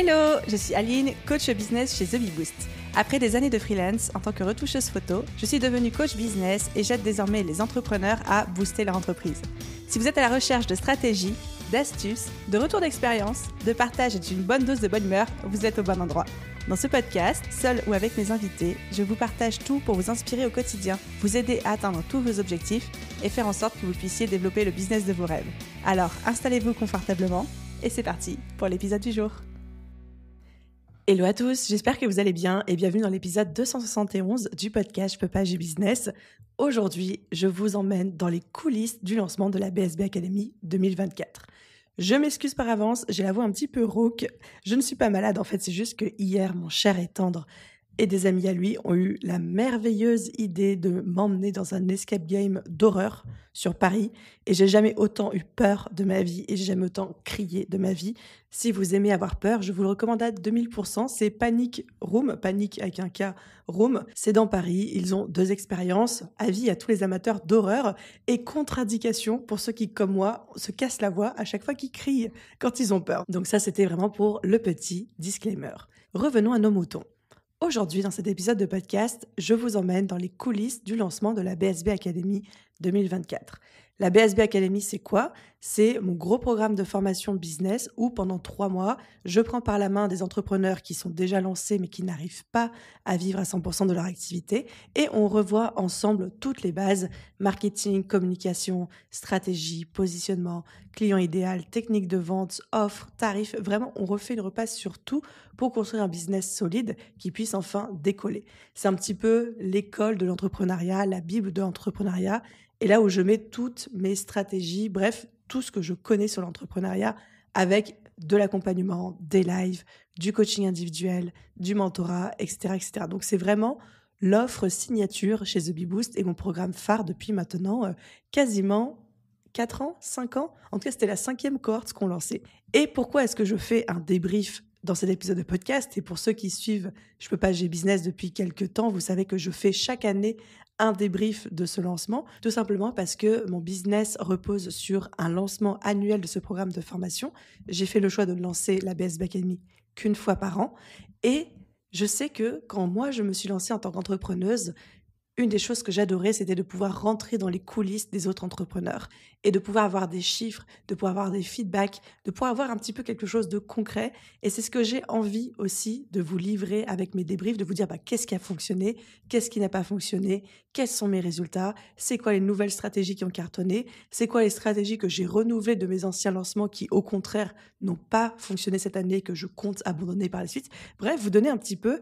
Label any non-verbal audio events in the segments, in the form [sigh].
Hello, je suis Aline, coach business chez The Big Boost. Après des années de freelance en tant que retoucheuse photo, je suis devenue coach business et j'aide désormais les entrepreneurs à booster leur entreprise. Si vous êtes à la recherche de stratégies, d'astuces, de retours d'expérience, de partage et d'une bonne dose de bonne humeur, vous êtes au bon endroit. Dans ce podcast, seul ou avec mes invités, je vous partage tout pour vous inspirer au quotidien, vous aider à atteindre tous vos objectifs et faire en sorte que vous puissiez développer le business de vos rêves. Alors, installez-vous confortablement et c'est parti pour l'épisode du jour. Hello à tous, j'espère que vous allez bien et bienvenue dans l'épisode 271 du podcast Je peux business. Aujourd'hui, je vous emmène dans les coulisses du lancement de la BSB Academy 2024. Je m'excuse par avance, j'ai la voix un petit peu rauque. Je ne suis pas malade en fait, c'est juste que hier, mon cher et tendre et des amis à lui ont eu la merveilleuse idée de m'emmener dans un escape game d'horreur sur Paris. Et j'ai jamais autant eu peur de ma vie et j'ai jamais autant crié de ma vie. Si vous aimez avoir peur, je vous le recommande à 2000%. C'est Panic Room, Panic avec un K Room. C'est dans Paris. Ils ont deux expériences. Avis à tous les amateurs d'horreur et contradiction pour ceux qui, comme moi, se cassent la voix à chaque fois qu'ils crient quand ils ont peur. Donc ça, c'était vraiment pour le petit disclaimer. Revenons à nos moutons. Aujourd'hui, dans cet épisode de podcast, je vous emmène dans les coulisses du lancement de la BSB Academy 2024. La BSB Academy, c'est quoi C'est mon gros programme de formation business où pendant trois mois, je prends par la main des entrepreneurs qui sont déjà lancés mais qui n'arrivent pas à vivre à 100% de leur activité et on revoit ensemble toutes les bases marketing, communication, stratégie, positionnement, client idéal, technique de vente, offre, tarif. Vraiment, on refait une repasse sur tout pour construire un business solide qui puisse enfin décoller. C'est un petit peu l'école de l'entrepreneuriat, la Bible de l'entrepreneuriat et là où je mets toutes mes stratégies, bref, tout ce que je connais sur l'entrepreneuriat avec de l'accompagnement, des lives, du coaching individuel, du mentorat, etc. etc. Donc c'est vraiment l'offre signature chez The Bee et mon programme phare depuis maintenant euh, quasiment 4 ans, 5 ans. En tout cas, c'était la cinquième cohorte qu'on lançait. Et pourquoi est-ce que je fais un débrief dans cet épisode de podcast. Et pour ceux qui suivent Je peux pas, j'ai business depuis quelques temps, vous savez que je fais chaque année un débrief de ce lancement, tout simplement parce que mon business repose sur un lancement annuel de ce programme de formation. J'ai fait le choix de lancer la BSB Academy qu'une fois par an. Et je sais que quand moi, je me suis lancée en tant qu'entrepreneuse, une des choses que j'adorais, c'était de pouvoir rentrer dans les coulisses des autres entrepreneurs et de pouvoir avoir des chiffres, de pouvoir avoir des feedbacks, de pouvoir avoir un petit peu quelque chose de concret. Et c'est ce que j'ai envie aussi de vous livrer avec mes débriefs, de vous dire bah, qu'est-ce qui a fonctionné, qu'est-ce qui n'a pas fonctionné, quels sont mes résultats, c'est quoi les nouvelles stratégies qui ont cartonné, c'est quoi les stratégies que j'ai renouvelées de mes anciens lancements qui, au contraire, n'ont pas fonctionné cette année et que je compte abandonner par la suite. Bref, vous donner un petit peu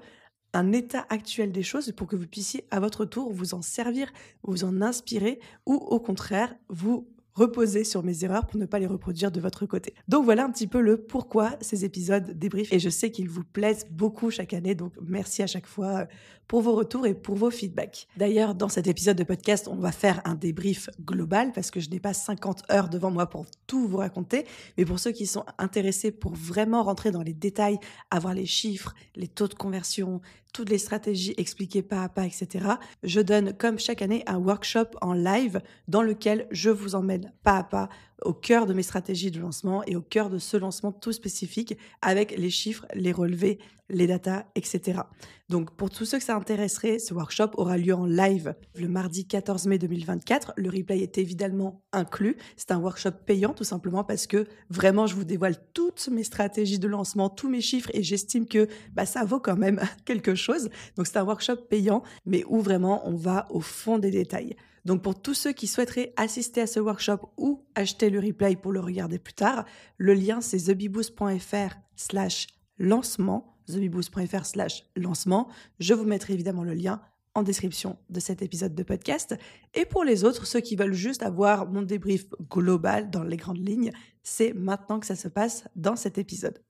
un état actuel des choses pour que vous puissiez à votre tour vous en servir, vous en inspirer ou au contraire vous reposer sur mes erreurs pour ne pas les reproduire de votre côté. Donc voilà un petit peu le pourquoi ces épisodes débrief. et je sais qu'ils vous plaisent beaucoup chaque année donc merci à chaque fois euh, pour vos retours et pour vos feedbacks. D'ailleurs dans cet épisode de podcast on va faire un débrief global parce que je n'ai pas 50 heures devant moi pour tout vous raconter mais pour ceux qui sont intéressés pour vraiment rentrer dans les détails, avoir les chiffres, les taux de conversion, toutes les stratégies expliquées pas à pas, etc. Je donne comme chaque année un workshop en live dans lequel je vous emmène pas à pas au cœur de mes stratégies de lancement et au cœur de ce lancement tout spécifique avec les chiffres, les relevés, les datas, etc. Donc pour tous ceux que ça intéresserait, ce workshop aura lieu en live le mardi 14 mai 2024. Le replay est évidemment inclus. C'est un workshop payant tout simplement parce que vraiment je vous dévoile toutes mes stratégies de lancement, tous mes chiffres et j'estime que bah, ça vaut quand même [laughs] quelque chose. Donc c'est un workshop payant mais où vraiment on va au fond des détails. Donc pour tous ceux qui souhaiteraient assister à ce workshop ou acheter le replay pour le regarder plus tard, le lien c'est thebiboost.fr slash lancement, thebiboost.fr slash lancement. Je vous mettrai évidemment le lien en description de cet épisode de podcast. Et pour les autres, ceux qui veulent juste avoir mon débrief global dans les grandes lignes, c'est maintenant que ça se passe dans cet épisode.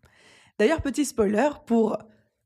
D'ailleurs, petit spoiler, pour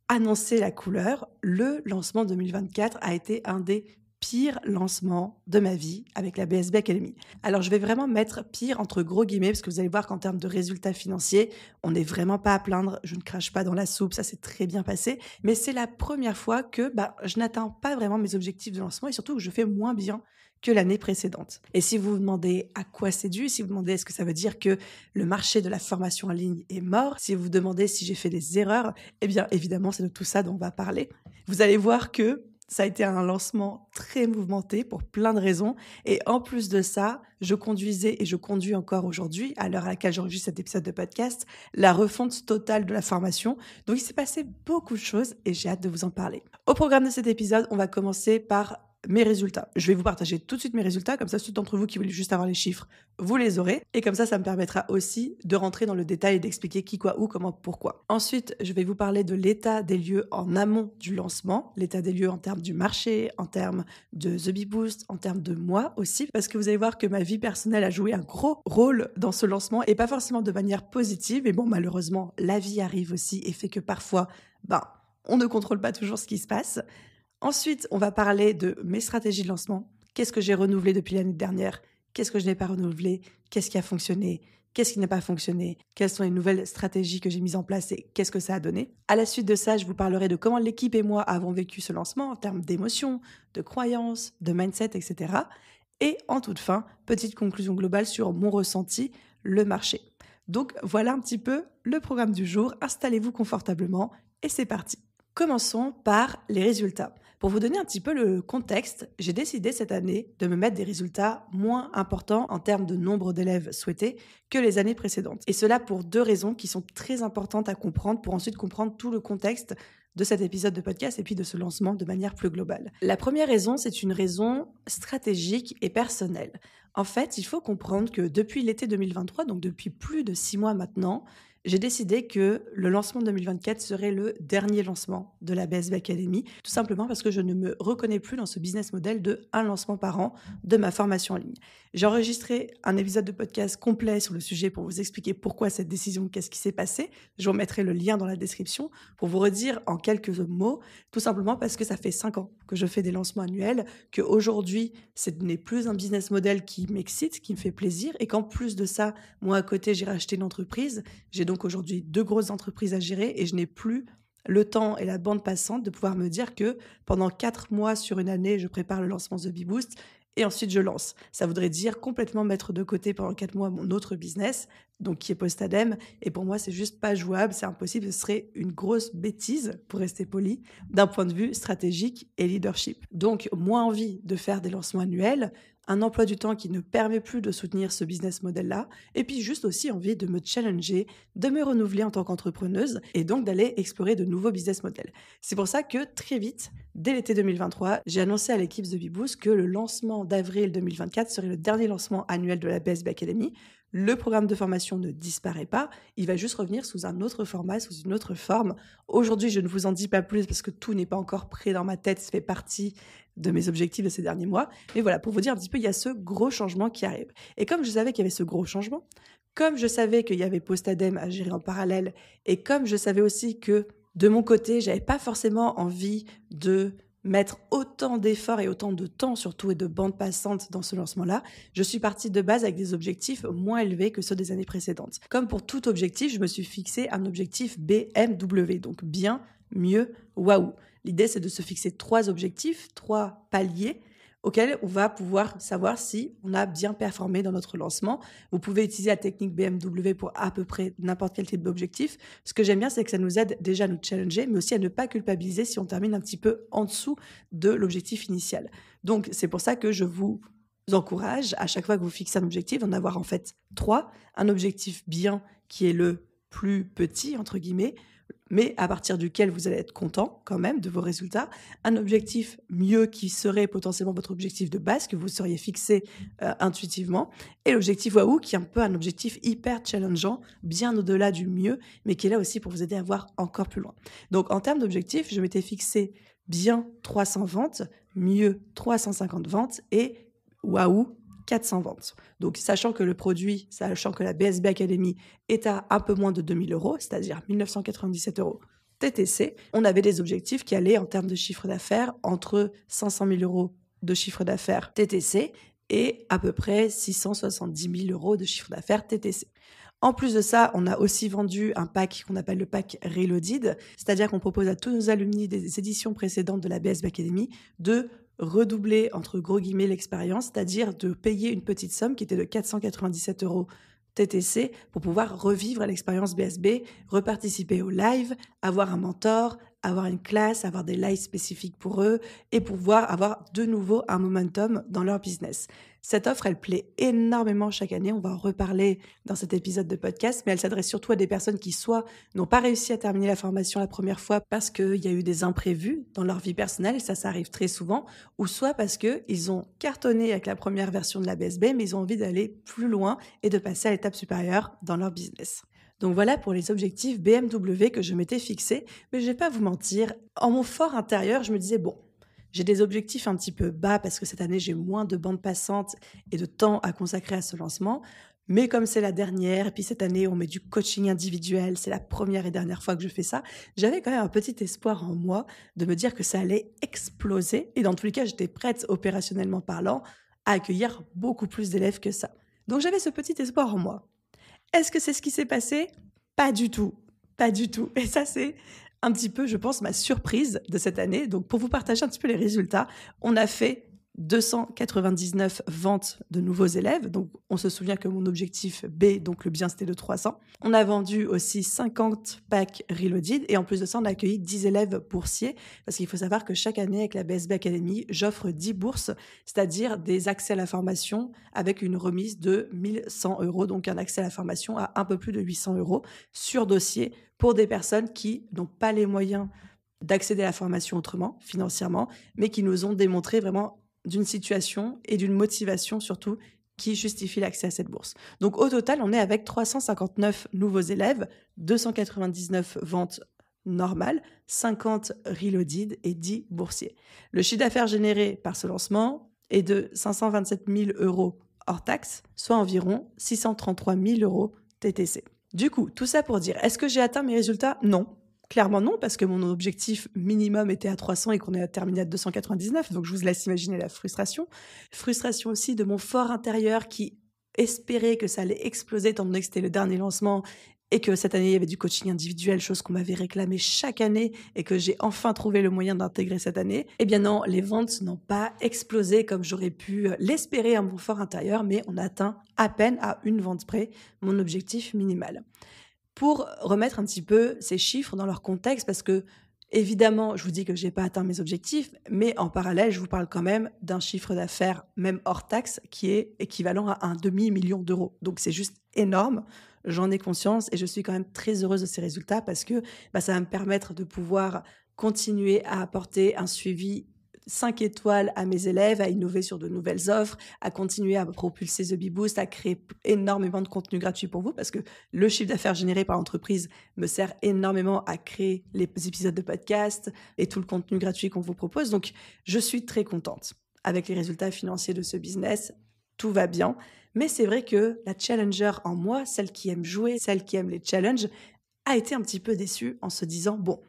annoncer la couleur, le lancement 2024 a été un des pire lancement de ma vie avec la BSB Academy. Alors je vais vraiment mettre pire entre gros guillemets parce que vous allez voir qu'en termes de résultats financiers, on n'est vraiment pas à plaindre. Je ne crache pas dans la soupe, ça s'est très bien passé. Mais c'est la première fois que bah, je n'atteins pas vraiment mes objectifs de lancement et surtout que je fais moins bien que l'année précédente. Et si vous vous demandez à quoi c'est dû, si vous vous demandez est-ce que ça veut dire que le marché de la formation en ligne est mort, si vous vous demandez si j'ai fait des erreurs, eh bien évidemment c'est de tout ça dont on va parler. Vous allez voir que ça a été un lancement très mouvementé pour plein de raisons. Et en plus de ça, je conduisais et je conduis encore aujourd'hui, à l'heure à laquelle j'enregistre cet épisode de podcast, la refonte totale de la formation. Donc il s'est passé beaucoup de choses et j'ai hâte de vous en parler. Au programme de cet épisode, on va commencer par mes résultats. Je vais vous partager tout de suite mes résultats, comme ça ceux d'entre vous qui voulaient juste avoir les chiffres, vous les aurez. Et comme ça, ça me permettra aussi de rentrer dans le détail et d'expliquer qui, quoi, où, comment, pourquoi. Ensuite, je vais vous parler de l'état des lieux en amont du lancement, l'état des lieux en termes du marché, en termes de The Bee Boost, en termes de moi aussi, parce que vous allez voir que ma vie personnelle a joué un gros rôle dans ce lancement et pas forcément de manière positive. Et bon, malheureusement, la vie arrive aussi et fait que parfois, ben, on ne contrôle pas toujours ce qui se passe. Ensuite, on va parler de mes stratégies de lancement. Qu'est-ce que j'ai renouvelé depuis l'année dernière Qu'est-ce que je n'ai pas renouvelé Qu'est-ce qui a fonctionné Qu'est-ce qui n'a pas fonctionné Quelles sont les nouvelles stratégies que j'ai mises en place et qu'est-ce que ça a donné À la suite de ça, je vous parlerai de comment l'équipe et moi avons vécu ce lancement en termes d'émotions, de croyances, de mindset, etc. Et en toute fin, petite conclusion globale sur mon ressenti, le marché. Donc voilà un petit peu le programme du jour. Installez-vous confortablement et c'est parti. Commençons par les résultats. Pour vous donner un petit peu le contexte, j'ai décidé cette année de me mettre des résultats moins importants en termes de nombre d'élèves souhaités que les années précédentes. Et cela pour deux raisons qui sont très importantes à comprendre pour ensuite comprendre tout le contexte de cet épisode de podcast et puis de ce lancement de manière plus globale. La première raison, c'est une raison stratégique et personnelle. En fait, il faut comprendre que depuis l'été 2023, donc depuis plus de six mois maintenant, j'ai décidé que le lancement 2024 serait le dernier lancement de la BSB Academy, tout simplement parce que je ne me reconnais plus dans ce business model de un lancement par an de ma formation en ligne. J'ai enregistré un épisode de podcast complet sur le sujet pour vous expliquer pourquoi cette décision, qu'est-ce qui s'est passé. Je vous mettrai le lien dans la description pour vous redire en quelques mots, tout simplement parce que ça fait cinq ans que je fais des lancements annuels, que aujourd'hui, ce n'est plus un business model qui m'excite, qui me fait plaisir, et qu'en plus de ça, moi à côté, j'ai racheté une entreprise, j'ai donc aujourd'hui deux grosses entreprises à gérer et je n'ai plus le temps et la bande passante de pouvoir me dire que pendant quatre mois sur une année, je prépare le lancement de BeBoost et ensuite je lance. Ça voudrait dire complètement mettre de côté pendant quatre mois mon autre business, donc qui est Postadem. Et pour moi, c'est juste pas jouable, c'est impossible. Ce serait une grosse bêtise, pour rester poli, d'un point de vue stratégique et leadership. Donc, moins envie de faire des lancements annuels, un emploi du temps qui ne permet plus de soutenir ce business model-là, et puis juste aussi envie de me challenger, de me renouveler en tant qu'entrepreneuse, et donc d'aller explorer de nouveaux business models. C'est pour ça que très vite, dès l'été 2023, j'ai annoncé à l'équipe The Beboost que le lancement d'avril 2024 serait le dernier lancement annuel de la BSB Academy, le programme de formation ne disparaît pas, il va juste revenir sous un autre format, sous une autre forme. Aujourd'hui, je ne vous en dis pas plus parce que tout n'est pas encore prêt dans ma tête, ça fait partie de mes objectifs de ces derniers mois. Mais voilà, pour vous dire un petit peu, il y a ce gros changement qui arrive. Et comme je savais qu'il y avait ce gros changement, comme je savais qu'il y avait Postadem à gérer en parallèle, et comme je savais aussi que de mon côté, j'avais pas forcément envie de mettre autant d'efforts et autant de temps surtout et de bandes passante dans ce lancement-là, je suis partie de base avec des objectifs moins élevés que ceux des années précédentes. Comme pour tout objectif, je me suis fixé un objectif BMW, donc bien, mieux, waouh. L'idée, c'est de se fixer trois objectifs, trois paliers auxquels on va pouvoir savoir si on a bien performé dans notre lancement. Vous pouvez utiliser la technique BMW pour à peu près n'importe quel type d'objectif. Ce que j'aime bien, c'est que ça nous aide déjà à nous challenger, mais aussi à ne pas culpabiliser si on termine un petit peu en dessous de l'objectif initial. Donc, c'est pour ça que je vous encourage, à chaque fois que vous fixez un objectif, d'en avoir en fait trois. Un objectif bien qui est le plus petit, entre guillemets, mais à partir duquel vous allez être content quand même de vos résultats. Un objectif mieux qui serait potentiellement votre objectif de base que vous seriez fixé euh, intuitivement, et l'objectif waouh qui est un peu un objectif hyper challengeant, bien au-delà du mieux, mais qui est là aussi pour vous aider à voir encore plus loin. Donc en termes d'objectifs, je m'étais fixé bien 300 ventes, mieux 350 ventes et waouh 400 ventes. Donc, sachant que le produit, sachant que la BSB Academy est à un peu moins de 2000 euros, c'est-à-dire 1997 euros TTC, on avait des objectifs qui allaient en termes de chiffre d'affaires entre 500 000 euros de chiffre d'affaires TTC et à peu près 670 000 euros de chiffre d'affaires TTC. En plus de ça, on a aussi vendu un pack qu'on appelle le pack Reloaded, c'est-à-dire qu'on propose à tous nos alumni des éditions précédentes de la BSB Academy de redoubler, entre gros guillemets, l'expérience, c'est-à-dire de payer une petite somme qui était de 497 euros TTC pour pouvoir revivre l'expérience BSB, reparticiper au live, avoir un mentor, avoir une classe, avoir des lives spécifiques pour eux et pouvoir avoir de nouveau un momentum dans leur business. Cette offre, elle plaît énormément chaque année. On va en reparler dans cet épisode de podcast, mais elle s'adresse surtout à des personnes qui soit n'ont pas réussi à terminer la formation la première fois parce qu'il y a eu des imprévus dans leur vie personnelle, et ça, ça arrive très souvent, ou soit parce qu'ils ont cartonné avec la première version de la BSB, mais ils ont envie d'aller plus loin et de passer à l'étape supérieure dans leur business. Donc voilà pour les objectifs BMW que je m'étais fixés, mais je vais pas vous mentir, en mon fort intérieur, je me disais bon, j'ai des objectifs un petit peu bas parce que cette année j'ai moins de bandes passantes et de temps à consacrer à ce lancement. Mais comme c'est la dernière, et puis cette année on met du coaching individuel, c'est la première et dernière fois que je fais ça, j'avais quand même un petit espoir en moi de me dire que ça allait exploser. Et dans tous les cas, j'étais prête, opérationnellement parlant, à accueillir beaucoup plus d'élèves que ça. Donc j'avais ce petit espoir en moi. Est-ce que c'est ce qui s'est passé Pas du tout. Pas du tout. Et ça, c'est un petit peu, je pense, ma surprise de cette année. Donc, pour vous partager un petit peu les résultats, on a fait 299 ventes de nouveaux élèves. Donc, on se souvient que mon objectif B, donc le bien, c'était de 300. On a vendu aussi 50 packs Reloaded et en plus de ça, on a accueilli 10 élèves boursiers parce qu'il faut savoir que chaque année, avec la BSB Academy, j'offre 10 bourses, c'est-à-dire des accès à la formation avec une remise de 1100 euros, donc un accès à la formation à un peu plus de 800 euros sur dossier pour des personnes qui n'ont pas les moyens d'accéder à la formation autrement, financièrement, mais qui nous ont démontré vraiment d'une situation et d'une motivation surtout qui justifie l'accès à cette bourse. Donc au total, on est avec 359 nouveaux élèves, 299 ventes normales, 50 reloaded et 10 boursiers. Le chiffre d'affaires généré par ce lancement est de 527 000 euros hors taxe, soit environ 633 000 euros TTC. Du coup, tout ça pour dire, est-ce que j'ai atteint mes résultats Non, Clairement non, parce que mon objectif minimum était à 300 et qu'on est terminé à 299, donc je vous laisse imaginer la frustration. Frustration aussi de mon fort intérieur qui espérait que ça allait exploser, étant donné que c'était le dernier lancement et que cette année, il y avait du coaching individuel, chose qu'on m'avait réclamé chaque année et que j'ai enfin trouvé le moyen d'intégrer cette année, eh bien non, les ventes n'ont pas explosé comme j'aurais pu l'espérer à mon fort intérieur, mais on atteint à peine à une vente près mon objectif minimal pour remettre un petit peu ces chiffres dans leur contexte parce que Évidemment, je vous dis que je n'ai pas atteint mes objectifs, mais en parallèle, je vous parle quand même d'un chiffre d'affaires, même hors taxe, qui est équivalent à un demi-million d'euros. Donc c'est juste énorme. J'en ai conscience et je suis quand même très heureuse de ces résultats parce que bah, ça va me permettre de pouvoir continuer à apporter un suivi 5 étoiles à mes élèves, à innover sur de nouvelles offres, à continuer à propulser The b Boost, à créer énormément de contenu gratuit pour vous parce que le chiffre d'affaires généré par l'entreprise me sert énormément à créer les épisodes de podcast et tout le contenu gratuit qu'on vous propose. Donc, je suis très contente avec les résultats financiers de ce business. Tout va bien. Mais c'est vrai que la challenger en moi, celle qui aime jouer, celle qui aime les challenges, a été un petit peu déçue en se disant, bon,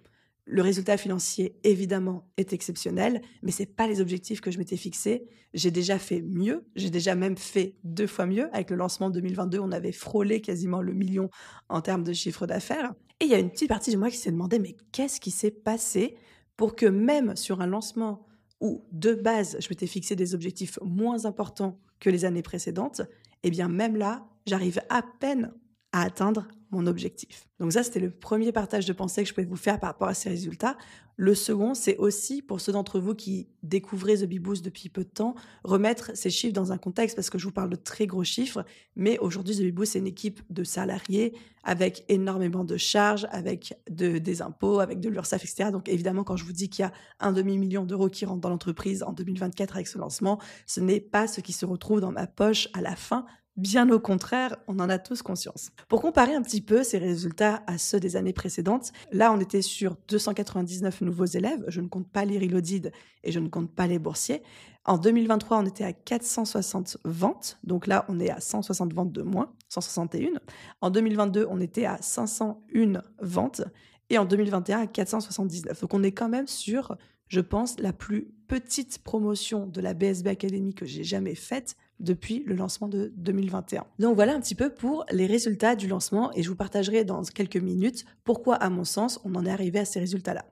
le résultat financier, évidemment, est exceptionnel, mais ce n'est pas les objectifs que je m'étais fixés. J'ai déjà fait mieux, j'ai déjà même fait deux fois mieux. Avec le lancement 2022, on avait frôlé quasiment le million en termes de chiffre d'affaires. Et il y a une petite partie de moi qui s'est demandé, mais qu'est-ce qui s'est passé pour que même sur un lancement où, de base, je m'étais fixé des objectifs moins importants que les années précédentes, eh bien, même là, j'arrive à peine à atteindre mon objectif. Donc ça, c'était le premier partage de pensée que je pouvais vous faire par rapport à ces résultats. Le second, c'est aussi pour ceux d'entre vous qui découvrez The Beboost depuis peu de temps, remettre ces chiffres dans un contexte parce que je vous parle de très gros chiffres, mais aujourd'hui The Beboost c'est une équipe de salariés avec énormément de charges, avec de, des impôts, avec de l'URSSAF, etc. Donc évidemment, quand je vous dis qu'il y a un demi-million d'euros qui rentrent dans l'entreprise en 2024 avec ce lancement, ce n'est pas ce qui se retrouve dans ma poche à la fin Bien au contraire, on en a tous conscience. Pour comparer un petit peu ces résultats à ceux des années précédentes, là on était sur 299 nouveaux élèves, je ne compte pas les Reloaded et je ne compte pas les boursiers. En 2023, on était à 460 ventes, donc là on est à 160 ventes de moins, 161. En 2022, on était à 501 ventes et en 2021 à 479. Donc on est quand même sur, je pense, la plus petite promotion de la BSB Academy que j'ai jamais faite depuis le lancement de 2021. Donc voilà un petit peu pour les résultats du lancement et je vous partagerai dans quelques minutes pourquoi à mon sens on en est arrivé à ces résultats-là.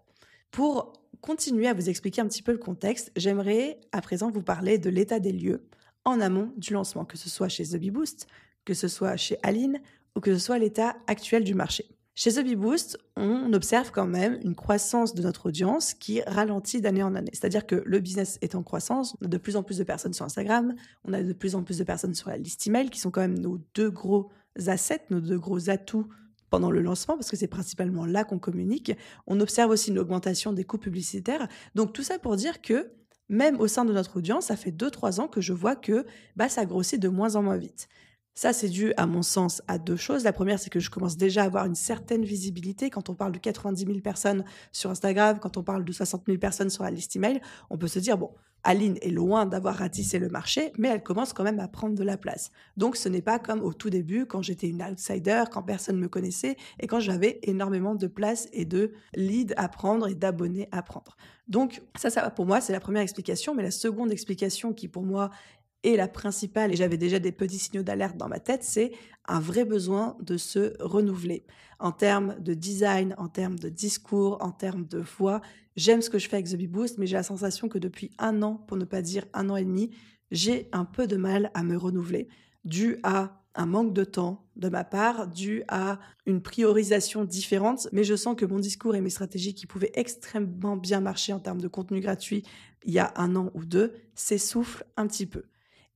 Pour continuer à vous expliquer un petit peu le contexte, j'aimerais à présent vous parler de l'état des lieux en amont du lancement, que ce soit chez The Boost, que ce soit chez Aline ou que ce soit l'état actuel du marché. Chez The on observe quand même une croissance de notre audience qui ralentit d'année en année. C'est-à-dire que le business est en croissance, on a de plus en plus de personnes sur Instagram, on a de plus en plus de personnes sur la liste email, qui sont quand même nos deux gros assets, nos deux gros atouts pendant le lancement, parce que c'est principalement là qu'on communique. On observe aussi une augmentation des coûts publicitaires. Donc tout ça pour dire que même au sein de notre audience, ça fait 2-3 ans que je vois que bah, ça grossit de moins en moins vite. Ça, c'est dû, à mon sens, à deux choses. La première, c'est que je commence déjà à avoir une certaine visibilité. Quand on parle de 90 000 personnes sur Instagram, quand on parle de 60 000 personnes sur la liste email, on peut se dire, bon, Aline est loin d'avoir ratissé le marché, mais elle commence quand même à prendre de la place. Donc, ce n'est pas comme au tout début, quand j'étais une outsider, quand personne ne me connaissait et quand j'avais énormément de place et de leads à prendre et d'abonnés à prendre. Donc, ça, ça va. pour moi, c'est la première explication. Mais la seconde explication qui, pour moi, et la principale, et j'avais déjà des petits signaux d'alerte dans ma tête, c'est un vrai besoin de se renouveler. En termes de design, en termes de discours, en termes de voix, j'aime ce que je fais avec The Beboost, Boost, mais j'ai la sensation que depuis un an, pour ne pas dire un an et demi, j'ai un peu de mal à me renouveler, dû à un manque de temps de ma part, dû à une priorisation différente, mais je sens que mon discours et mes stratégies qui pouvaient extrêmement bien marcher en termes de contenu gratuit il y a un an ou deux s'essoufflent un petit peu.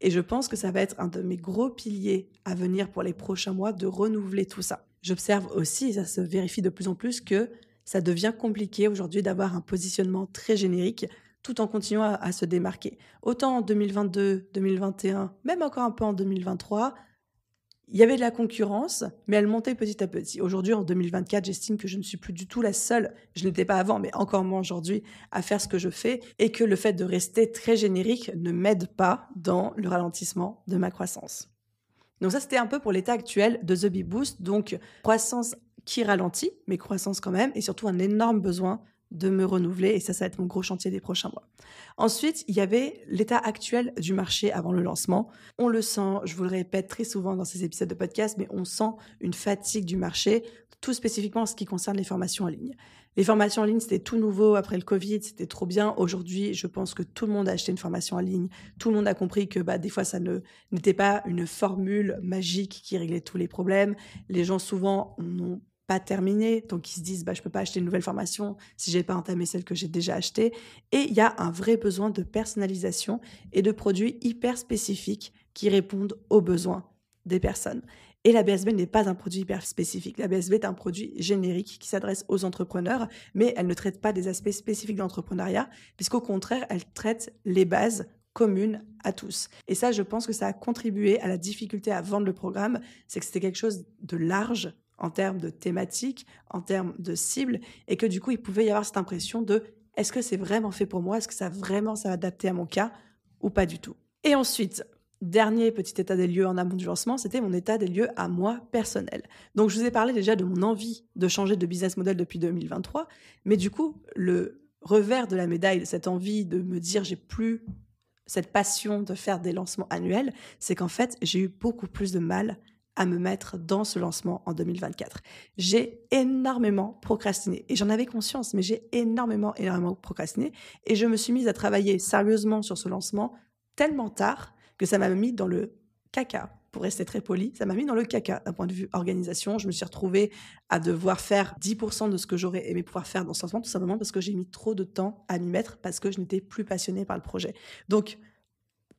Et je pense que ça va être un de mes gros piliers à venir pour les prochains mois de renouveler tout ça. J'observe aussi, ça se vérifie de plus en plus, que ça devient compliqué aujourd'hui d'avoir un positionnement très générique tout en continuant à, à se démarquer. Autant en 2022, 2021, même encore un peu en 2023, il y avait de la concurrence, mais elle montait petit à petit. Aujourd'hui, en 2024, j'estime que je ne suis plus du tout la seule, je n'étais pas avant, mais encore moins aujourd'hui, à faire ce que je fais, et que le fait de rester très générique ne m'aide pas dans le ralentissement de ma croissance. Donc ça, c'était un peu pour l'état actuel de The Bee Boost, donc croissance qui ralentit, mais croissance quand même, et surtout un énorme besoin de me renouveler et ça, ça va être mon gros chantier des prochains mois. Ensuite, il y avait l'état actuel du marché avant le lancement. On le sent, je vous le répète très souvent dans ces épisodes de podcast, mais on sent une fatigue du marché, tout spécifiquement en ce qui concerne les formations en ligne. Les formations en ligne, c'était tout nouveau après le Covid, c'était trop bien. Aujourd'hui, je pense que tout le monde a acheté une formation en ligne. Tout le monde a compris que bah, des fois, ça n'était pas une formule magique qui réglait tous les problèmes. Les gens souvent n'ont pas terminé donc ils se disent bah, je ne peux pas acheter une nouvelle formation si je n'ai pas entamé celle que j'ai déjà achetée. Et il y a un vrai besoin de personnalisation et de produits hyper spécifiques qui répondent aux besoins des personnes. Et la BSB n'est pas un produit hyper spécifique. La BSB est un produit générique qui s'adresse aux entrepreneurs, mais elle ne traite pas des aspects spécifiques de l'entrepreneuriat, puisqu'au contraire, elle traite les bases communes à tous. Et ça, je pense que ça a contribué à la difficulté à vendre le programme, c'est que c'était quelque chose de large en termes de thématique, en termes de cible, et que du coup, il pouvait y avoir cette impression de est-ce que c'est vraiment fait pour moi Est-ce que ça vraiment ça à mon cas ou pas du tout Et ensuite, dernier petit état des lieux en amont du lancement, c'était mon état des lieux à moi personnel. Donc je vous ai parlé déjà de mon envie de changer de business model depuis 2023, mais du coup, le revers de la médaille, cette envie de me dire j'ai plus cette passion de faire des lancements annuels, c'est qu'en fait, j'ai eu beaucoup plus de mal à me mettre dans ce lancement en 2024. J'ai énormément procrastiné et j'en avais conscience, mais j'ai énormément, énormément procrastiné et je me suis mise à travailler sérieusement sur ce lancement tellement tard que ça m'a mis dans le caca. Pour rester très poli, ça m'a mis dans le caca d'un point de vue organisation. Je me suis retrouvée à devoir faire 10% de ce que j'aurais aimé pouvoir faire dans ce lancement, tout simplement parce que j'ai mis trop de temps à m'y mettre, parce que je n'étais plus passionnée par le projet. Donc,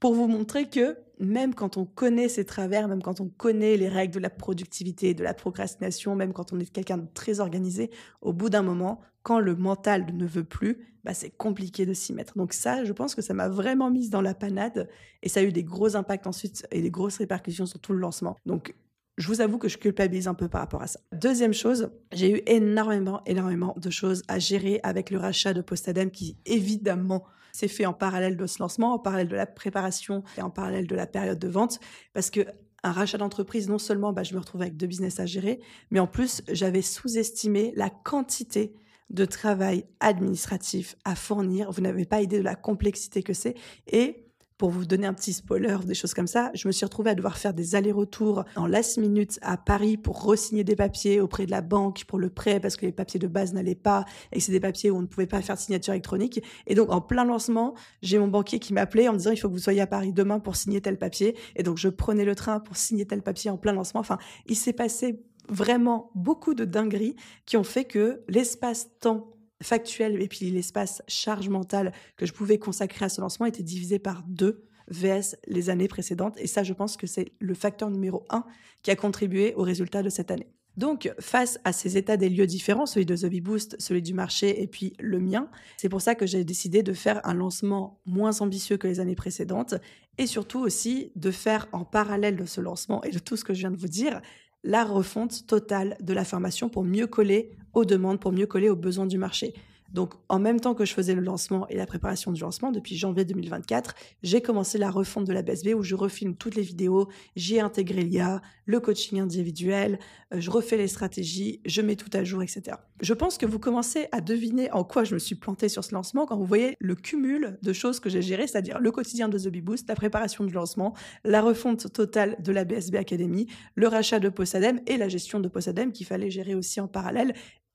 pour vous montrer que même quand on connaît ses travers, même quand on connaît les règles de la productivité, de la procrastination, même quand on est quelqu'un de très organisé, au bout d'un moment, quand le mental ne veut plus, bah c'est compliqué de s'y mettre. Donc ça, je pense que ça m'a vraiment mise dans la panade et ça a eu des gros impacts ensuite et des grosses répercussions sur tout le lancement. Donc je vous avoue que je culpabilise un peu par rapport à ça. Deuxième chose, j'ai eu énormément, énormément de choses à gérer avec le rachat de Postadem qui, évidemment, c'est fait en parallèle de ce lancement, en parallèle de la préparation et en parallèle de la période de vente, parce que un rachat d'entreprise, non seulement bah, je me retrouve avec deux business à gérer, mais en plus j'avais sous-estimé la quantité de travail administratif à fournir. Vous n'avez pas idée de la complexité que c'est. Et pour vous donner un petit spoiler, des choses comme ça, je me suis retrouvée à devoir faire des allers-retours en last minute à Paris pour resigner des papiers auprès de la banque pour le prêt parce que les papiers de base n'allaient pas et que c'est des papiers où on ne pouvait pas faire de signature électronique. Et donc, en plein lancement, j'ai mon banquier qui m'appelait en me disant il faut que vous soyez à Paris demain pour signer tel papier. Et donc, je prenais le train pour signer tel papier en plein lancement. Enfin, il s'est passé vraiment beaucoup de dingueries qui ont fait que l'espace-temps factuel et puis l'espace charge mentale que je pouvais consacrer à ce lancement était divisé par deux VS les années précédentes. Et ça, je pense que c'est le facteur numéro un qui a contribué au résultat de cette année. Donc, face à ces états des lieux différents, celui de The Boost, celui du marché et puis le mien, c'est pour ça que j'ai décidé de faire un lancement moins ambitieux que les années précédentes et surtout aussi de faire en parallèle de ce lancement et de tout ce que je viens de vous dire, la refonte totale de la formation pour mieux coller aux demandes, pour mieux coller aux besoins du marché. Donc, en même temps que je faisais le lancement et la préparation du lancement, depuis janvier 2024, j'ai commencé la refonte de la BSB où je refilme toutes les vidéos, j'y ai intégré l'IA, le coaching individuel, euh, je refais les stratégies, je mets tout à jour, etc. Je pense que vous commencez à deviner en quoi je me suis planté sur ce lancement quand vous voyez le cumul de choses que j'ai gérées, c'est-à-dire le quotidien de The Boost, la préparation du lancement, la refonte totale de la BSB Academy, le rachat de Posadem et la gestion de Posadem qu'il fallait gérer aussi en parallèle.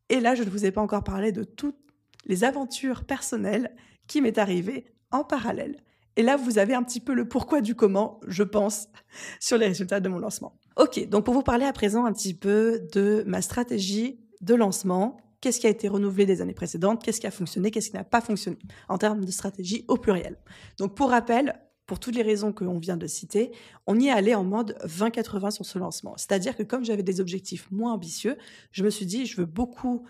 Et là, je ne vous ai pas encore parlé de toutes les aventures personnelles qui m'est arrivée en parallèle. Et là, vous avez un petit peu le pourquoi du comment, je pense, [laughs] sur les résultats de mon lancement. Ok, donc pour vous parler à présent un petit peu de ma stratégie de lancement, qu'est-ce qui a été renouvelé des années précédentes, qu'est-ce qui a fonctionné, qu'est-ce qui n'a pas fonctionné en termes de stratégie au pluriel. Donc pour rappel, pour toutes les raisons que l'on vient de citer, on y est allé en mode 20-80 sur ce lancement. C'est-à-dire que comme j'avais des objectifs moins ambitieux, je me suis dit, je veux beaucoup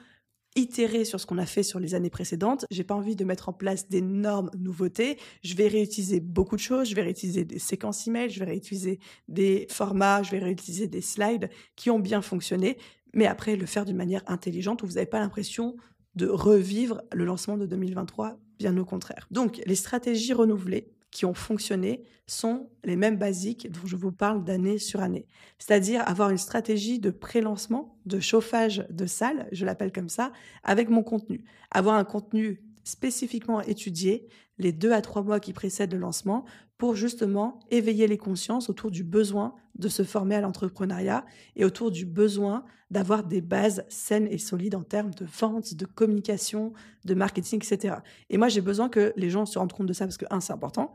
itérer sur ce qu'on a fait sur les années précédentes. J'ai pas envie de mettre en place d'énormes nouveautés. Je vais réutiliser beaucoup de choses. Je vais réutiliser des séquences emails. je vais réutiliser des formats, je vais réutiliser des slides qui ont bien fonctionné. Mais après, le faire d'une manière intelligente où vous n'avez pas l'impression de revivre le lancement de 2023, bien au contraire. Donc, les stratégies renouvelées, qui ont fonctionné sont les mêmes basiques dont je vous parle d'année sur année. C'est-à-dire avoir une stratégie de pré-lancement, de chauffage de salle, je l'appelle comme ça, avec mon contenu. Avoir un contenu spécifiquement étudié les deux à trois mois qui précèdent le lancement pour justement éveiller les consciences autour du besoin de se former à l'entrepreneuriat et autour du besoin d'avoir des bases saines et solides en termes de vente, de communication, de marketing, etc. Et moi, j'ai besoin que les gens se rendent compte de ça parce que, un, c'est important,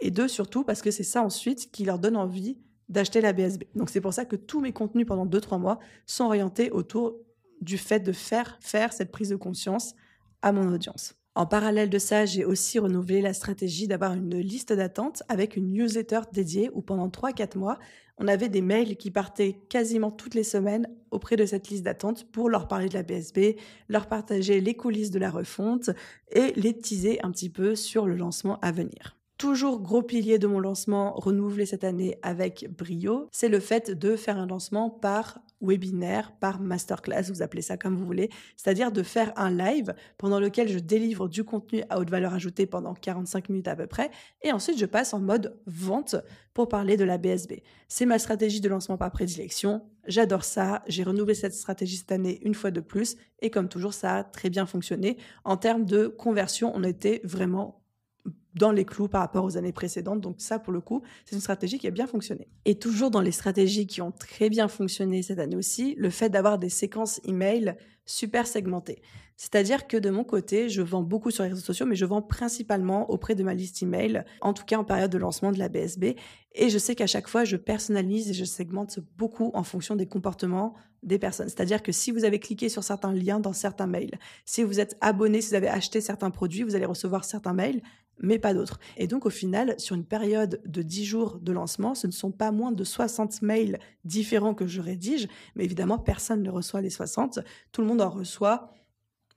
et deux, surtout parce que c'est ça ensuite qui leur donne envie d'acheter la BSB. Donc, c'est pour ça que tous mes contenus pendant deux, trois mois sont orientés autour du fait de faire faire cette prise de conscience à mon audience. En parallèle de ça, j'ai aussi renouvelé la stratégie d'avoir une liste d'attente avec une newsletter dédiée où pendant 3-4 mois, on avait des mails qui partaient quasiment toutes les semaines auprès de cette liste d'attente pour leur parler de la BSB, leur partager les coulisses de la refonte et les teaser un petit peu sur le lancement à venir toujours gros pilier de mon lancement renouvelé cette année avec brio, c'est le fait de faire un lancement par webinaire, par masterclass, vous appelez ça comme vous voulez, c'est-à-dire de faire un live pendant lequel je délivre du contenu à haute valeur ajoutée pendant 45 minutes à peu près, et ensuite je passe en mode vente pour parler de la BSB. C'est ma stratégie de lancement par prédilection, j'adore ça, j'ai renouvelé cette stratégie cette année une fois de plus, et comme toujours ça a très bien fonctionné. En termes de conversion, on était vraiment dans les clous par rapport aux années précédentes. Donc ça, pour le coup, c'est une stratégie qui a bien fonctionné. Et toujours dans les stratégies qui ont très bien fonctionné cette année aussi, le fait d'avoir des séquences email super segmentées. C'est-à-dire que de mon côté, je vends beaucoup sur les réseaux sociaux, mais je vends principalement auprès de ma liste email, en tout cas en période de lancement de la BSB. Et je sais qu'à chaque fois, je personnalise et je segmente beaucoup en fonction des comportements des personnes. C'est-à-dire que si vous avez cliqué sur certains liens dans certains mails, si vous êtes abonné, si vous avez acheté certains produits, vous allez recevoir certains mails mais pas d'autres. Et donc au final, sur une période de 10 jours de lancement, ce ne sont pas moins de 60 mails différents que je rédige, mais évidemment, personne ne reçoit les 60. Tout le monde en reçoit,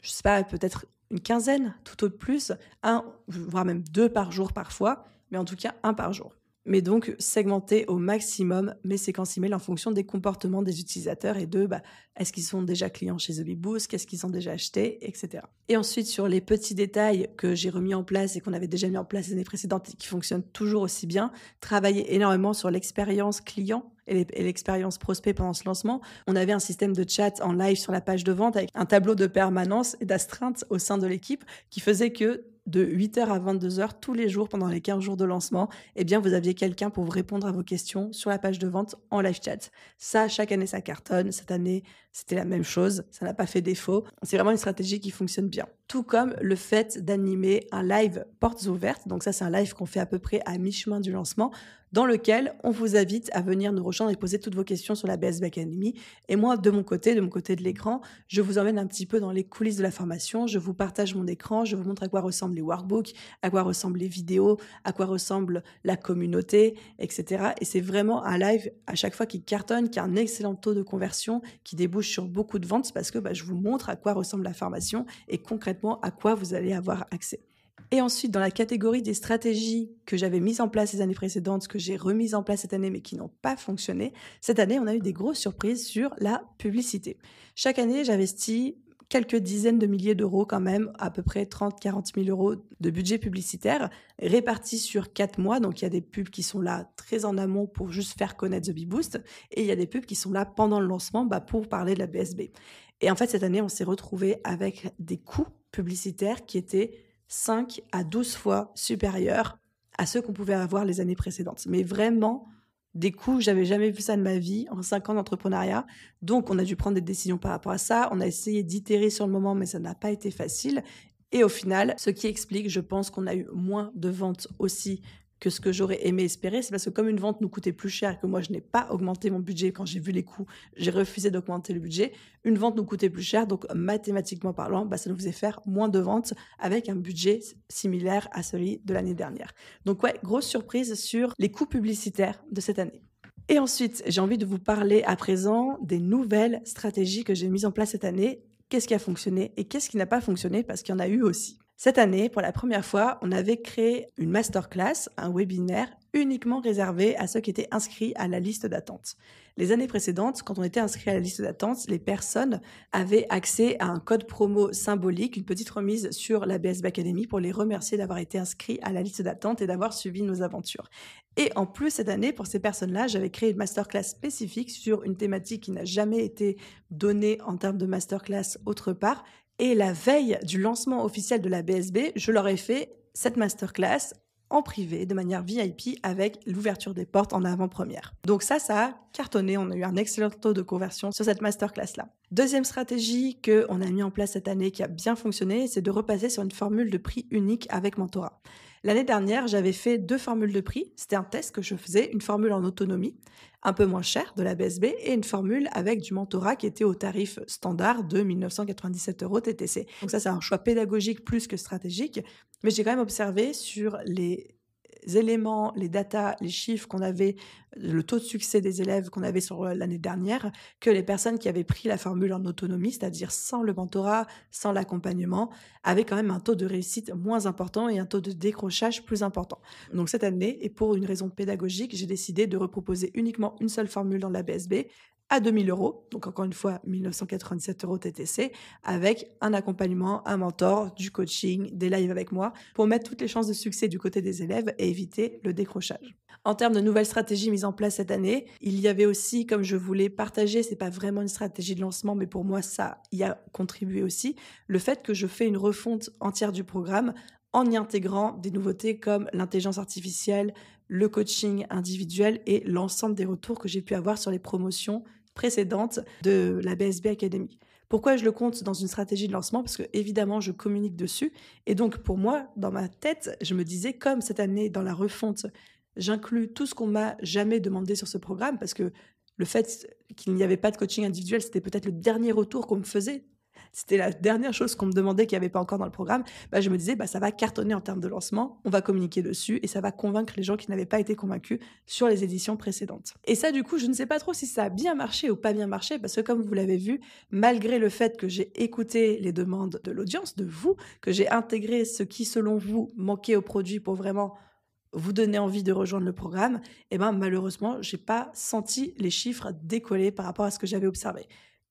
je ne sais pas, peut-être une quinzaine, tout au plus, un, voire même deux par jour parfois, mais en tout cas un par jour mais donc segmenter au maximum mes séquences email en fonction des comportements des utilisateurs et de bah, est-ce qu'ils sont déjà clients chez The qu'est-ce qu'ils ont déjà acheté, etc. Et ensuite sur les petits détails que j'ai remis en place et qu'on avait déjà mis en place l'année précédente et qui fonctionnent toujours aussi bien, travailler énormément sur l'expérience client et l'expérience prospect pendant ce lancement. On avait un système de chat en live sur la page de vente avec un tableau de permanence et d'astreinte au sein de l'équipe qui faisait que de 8h à 22h tous les jours pendant les 15 jours de lancement, eh bien vous aviez quelqu'un pour vous répondre à vos questions sur la page de vente en live chat. Ça, chaque année, ça cartonne. Cette année, c'était la même chose. Ça n'a pas fait défaut. C'est vraiment une stratégie qui fonctionne bien. Tout comme le fait d'animer un live portes ouvertes. Donc ça, c'est un live qu'on fait à peu près à mi-chemin du lancement dans lequel on vous invite à venir nous rejoindre et poser toutes vos questions sur la Back Academy. Et moi, de mon côté, de mon côté de l'écran, je vous emmène un petit peu dans les coulisses de la formation. Je vous partage mon écran, je vous montre à quoi ressemblent les workbooks, à quoi ressemblent les vidéos, à quoi ressemble la communauté, etc. Et c'est vraiment un live à chaque fois qui cartonne, qui a un excellent taux de conversion, qui débouche sur beaucoup de ventes parce que bah, je vous montre à quoi ressemble la formation et concrètement à quoi vous allez avoir accès. Et ensuite, dans la catégorie des stratégies que j'avais mises en place les années précédentes, que j'ai remises en place cette année, mais qui n'ont pas fonctionné, cette année, on a eu des grosses surprises sur la publicité. Chaque année, j'investis quelques dizaines de milliers d'euros quand même, à peu près 30-40 000 euros de budget publicitaire, répartis sur quatre mois. Donc il y a des pubs qui sont là très en amont pour juste faire connaître The Bee Boost, et il y a des pubs qui sont là pendant le lancement bah, pour parler de la BSB. Et en fait, cette année, on s'est retrouvé avec des coûts publicitaires qui étaient 5 à 12 fois supérieurs à ceux qu'on pouvait avoir les années précédentes. Mais vraiment, des coups j'avais jamais vu ça de ma vie en 5 ans d'entrepreneuriat. Donc, on a dû prendre des décisions par rapport à ça. On a essayé d'itérer sur le moment, mais ça n'a pas été facile. Et au final, ce qui explique, je pense qu'on a eu moins de ventes aussi que ce que j'aurais aimé espérer. C'est parce que comme une vente nous coûtait plus cher, que moi je n'ai pas augmenté mon budget quand j'ai vu les coûts, j'ai refusé d'augmenter le budget, une vente nous coûtait plus cher. Donc mathématiquement parlant, bah, ça nous faisait faire moins de ventes avec un budget similaire à celui de l'année dernière. Donc ouais, grosse surprise sur les coûts publicitaires de cette année. Et ensuite, j'ai envie de vous parler à présent des nouvelles stratégies que j'ai mises en place cette année qu'est-ce qui a fonctionné et qu'est-ce qui n'a pas fonctionné parce qu'il y en a eu aussi. Cette année, pour la première fois, on avait créé une masterclass, un webinaire uniquement réservé à ceux qui étaient inscrits à la liste d'attente. Les années précédentes, quand on était inscrit à la liste d'attente, les personnes avaient accès à un code promo symbolique, une petite remise sur la BSB Academy pour les remercier d'avoir été inscrits à la liste d'attente et d'avoir suivi nos aventures. Et en plus, cette année, pour ces personnes-là, j'avais créé une masterclass spécifique sur une thématique qui n'a jamais été donnée en termes de masterclass autre part, et la veille du lancement officiel de la BSB, je leur ai fait cette masterclass en privé, de manière VIP, avec l'ouverture des portes en avant-première. Donc ça, ça a cartonné. On a eu un excellent taux de conversion sur cette masterclass-là. Deuxième stratégie qu'on a mis en place cette année qui a bien fonctionné, c'est de repasser sur une formule de prix unique avec Mentora. L'année dernière, j'avais fait deux formules de prix. C'était un test que je faisais, une formule en autonomie, un peu moins chère, de la BSB, et une formule avec du mentorat qui était au tarif standard de 1997 euros TTC. Donc ça, c'est un choix pédagogique plus que stratégique. Mais j'ai quand même observé sur les les éléments, les datas, les chiffres qu'on avait, le taux de succès des élèves qu'on avait sur euh, l'année dernière, que les personnes qui avaient pris la formule en autonomie, c'est-à-dire sans le mentorat, sans l'accompagnement, avaient quand même un taux de réussite moins important et un taux de décrochage plus important. Donc cette année, et pour une raison pédagogique, j'ai décidé de reproposer uniquement une seule formule dans la BSB, à 2000 euros, donc encore une fois 1987 euros TTC, avec un accompagnement, un mentor, du coaching, des lives avec moi, pour mettre toutes les chances de succès du côté des élèves et éviter le décrochage. En termes de nouvelles stratégies mises en place cette année, il y avait aussi, comme je voulais partager, c'est pas vraiment une stratégie de lancement, mais pour moi ça y a contribué aussi, le fait que je fais une refonte entière du programme en y intégrant des nouveautés comme l'intelligence artificielle, le coaching individuel et l'ensemble des retours que j'ai pu avoir sur les promotions précédentes de la BSB Academy. Pourquoi je le compte dans une stratégie de lancement Parce que évidemment, je communique dessus. Et donc, pour moi, dans ma tête, je me disais, comme cette année, dans la refonte, j'inclus tout ce qu'on m'a jamais demandé sur ce programme, parce que le fait qu'il n'y avait pas de coaching individuel, c'était peut-être le dernier retour qu'on me faisait c'était la dernière chose qu'on me demandait qu'il n'y avait pas encore dans le programme. Bah, je me disais, bah, ça va cartonner en termes de lancement, on va communiquer dessus et ça va convaincre les gens qui n'avaient pas été convaincus sur les éditions précédentes. Et ça, du coup, je ne sais pas trop si ça a bien marché ou pas bien marché, parce que comme vous l'avez vu, malgré le fait que j'ai écouté les demandes de l'audience, de vous, que j'ai intégré ce qui, selon vous, manquait au produit pour vraiment vous donner envie de rejoindre le programme, et eh ben malheureusement, j'ai pas senti les chiffres décoller par rapport à ce que j'avais observé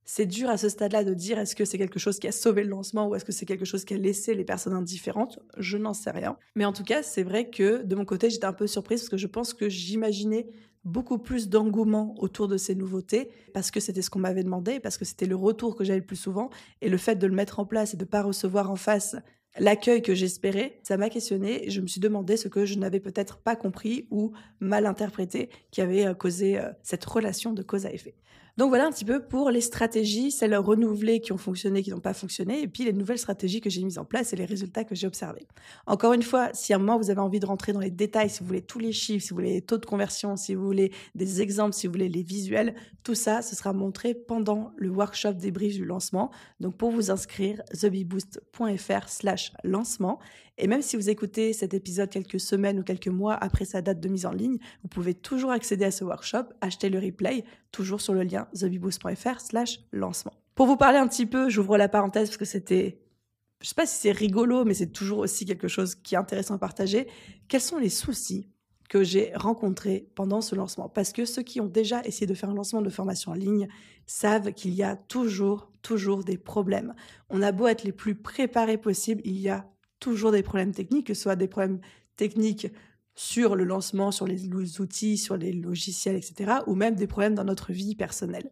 c'est dur à ce stade-là de dire est-ce que c'est quelque chose qui a sauvé le lancement ou est-ce que c'est quelque chose qui a laissé les personnes indifférentes. Je n'en sais rien. Mais en tout cas, c'est vrai que de mon côté, j'étais un peu surprise parce que je pense que j'imaginais beaucoup plus d'engouement autour de ces nouveautés parce que c'était ce qu'on m'avait demandé, parce que c'était le retour que j'avais le plus souvent. Et le fait de le mettre en place et de ne pas recevoir en face l'accueil que j'espérais, ça m'a questionné et je me suis demandé ce que je n'avais peut-être pas compris ou mal interprété qui avait euh, causé euh, cette relation de cause à effet. Donc voilà un petit peu pour les stratégies, celles renouvelées qui ont fonctionné, qui n'ont pas fonctionné, et puis les nouvelles stratégies que j'ai mises en place et les résultats que j'ai observés. Encore une fois, si à un moment vous avez envie de rentrer dans les détails, si vous voulez tous les chiffres, si vous voulez les taux de conversion, si vous voulez des exemples, si vous voulez les visuels, tout ça, ce sera montré pendant le workshop débrief du lancement. Donc pour vous inscrire, thebeboost.fr slash lancement. Et même si vous écoutez cet épisode quelques semaines ou quelques mois après sa date de mise en ligne, vous pouvez toujours accéder à ce workshop, acheter le replay, toujours sur le lien thebiboost.fr slash lancement. Pour vous parler un petit peu, j'ouvre la parenthèse parce que c'était, je sais pas si c'est rigolo, mais c'est toujours aussi quelque chose qui est intéressant à partager. Quels sont les soucis que j'ai rencontrés pendant ce lancement Parce que ceux qui ont déjà essayé de faire un lancement de formation en ligne savent qu'il y a toujours, toujours des problèmes. On a beau être les plus préparés possible, il y a toujours des problèmes techniques, que ce soit des problèmes techniques sur le lancement, sur les outils, sur les logiciels, etc., ou même des problèmes dans notre vie personnelle.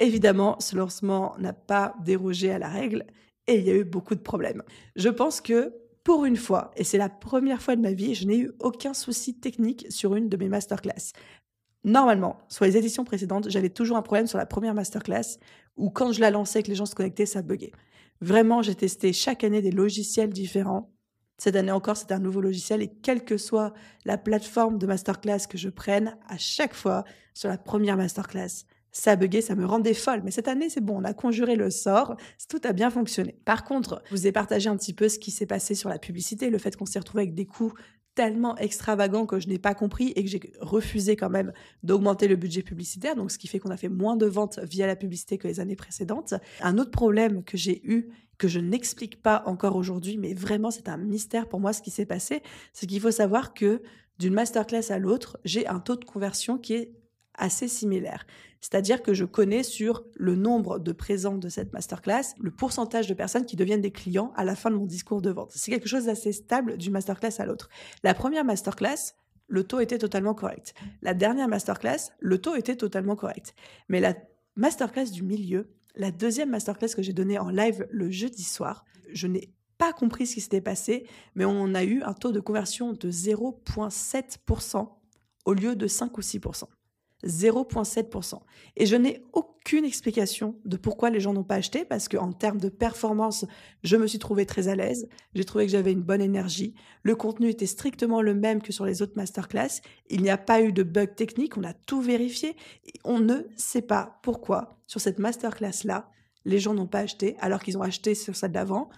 Évidemment, ce lancement n'a pas dérogé à la règle et il y a eu beaucoup de problèmes. Je pense que pour une fois, et c'est la première fois de ma vie, je n'ai eu aucun souci technique sur une de mes masterclass. Normalement, sur les éditions précédentes, j'avais toujours un problème sur la première masterclass où quand je la lançais et que les gens se connectaient, ça buguait. Vraiment, j'ai testé chaque année des logiciels différents. Cette année encore, c'est un nouveau logiciel et quelle que soit la plateforme de masterclass que je prenne, à chaque fois, sur la première masterclass, ça a ça me rendait folle. Mais cette année, c'est bon, on a conjuré le sort, tout a bien fonctionné. Par contre, je vous ai partagé un petit peu ce qui s'est passé sur la publicité, le fait qu'on s'est retrouvé avec des coûts tellement extravagant que je n'ai pas compris et que j'ai refusé quand même d'augmenter le budget publicitaire, donc ce qui fait qu'on a fait moins de ventes via la publicité que les années précédentes. Un autre problème que j'ai eu, que je n'explique pas encore aujourd'hui, mais vraiment c'est un mystère pour moi ce qui s'est passé, c'est qu'il faut savoir que d'une masterclass à l'autre, j'ai un taux de conversion qui est assez similaire. C'est-à-dire que je connais sur le nombre de présents de cette masterclass, le pourcentage de personnes qui deviennent des clients à la fin de mon discours de vente. C'est quelque chose d'assez stable d'une masterclass à l'autre. La première masterclass, le taux était totalement correct. La dernière masterclass, le taux était totalement correct. Mais la masterclass du milieu, la deuxième masterclass que j'ai donnée en live le jeudi soir, je n'ai pas compris ce qui s'était passé, mais on a eu un taux de conversion de 0,7% au lieu de 5 ou 6%. 0,7%. Et je n'ai aucune explication de pourquoi les gens n'ont pas acheté, parce qu'en termes de performance, je me suis trouvé très à l'aise, j'ai trouvé que j'avais une bonne énergie, le contenu était strictement le même que sur les autres masterclass, il n'y a pas eu de bug technique, on a tout vérifié, et on ne sait pas pourquoi sur cette masterclass-là, les gens n'ont pas acheté, alors qu'ils ont acheté sur celle d'avant,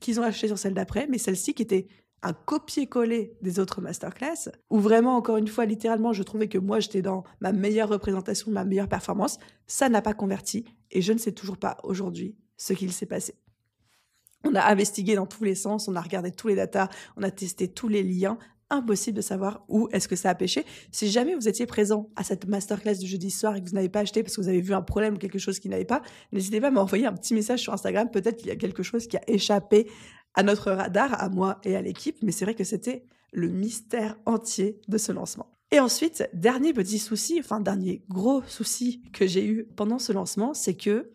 qu'ils ont acheté sur celle d'après, mais celle-ci qui était un copier-coller des autres masterclass, où vraiment, encore une fois, littéralement, je trouvais que moi, j'étais dans ma meilleure représentation, ma meilleure performance. Ça n'a pas converti et je ne sais toujours pas aujourd'hui ce qu'il s'est passé. On a investigué dans tous les sens, on a regardé tous les datas, on a testé tous les liens. Impossible de savoir où est-ce que ça a pêché. Si jamais vous étiez présent à cette masterclass du jeudi soir et que vous n'avez pas acheté parce que vous avez vu un problème ou quelque chose qui n'avait pas, n'hésitez pas à m'envoyer un petit message sur Instagram. Peut-être qu'il y a quelque chose qui a échappé à notre radar, à moi et à l'équipe, mais c'est vrai que c'était le mystère entier de ce lancement. Et ensuite, dernier petit souci, enfin dernier gros souci que j'ai eu pendant ce lancement, c'est que,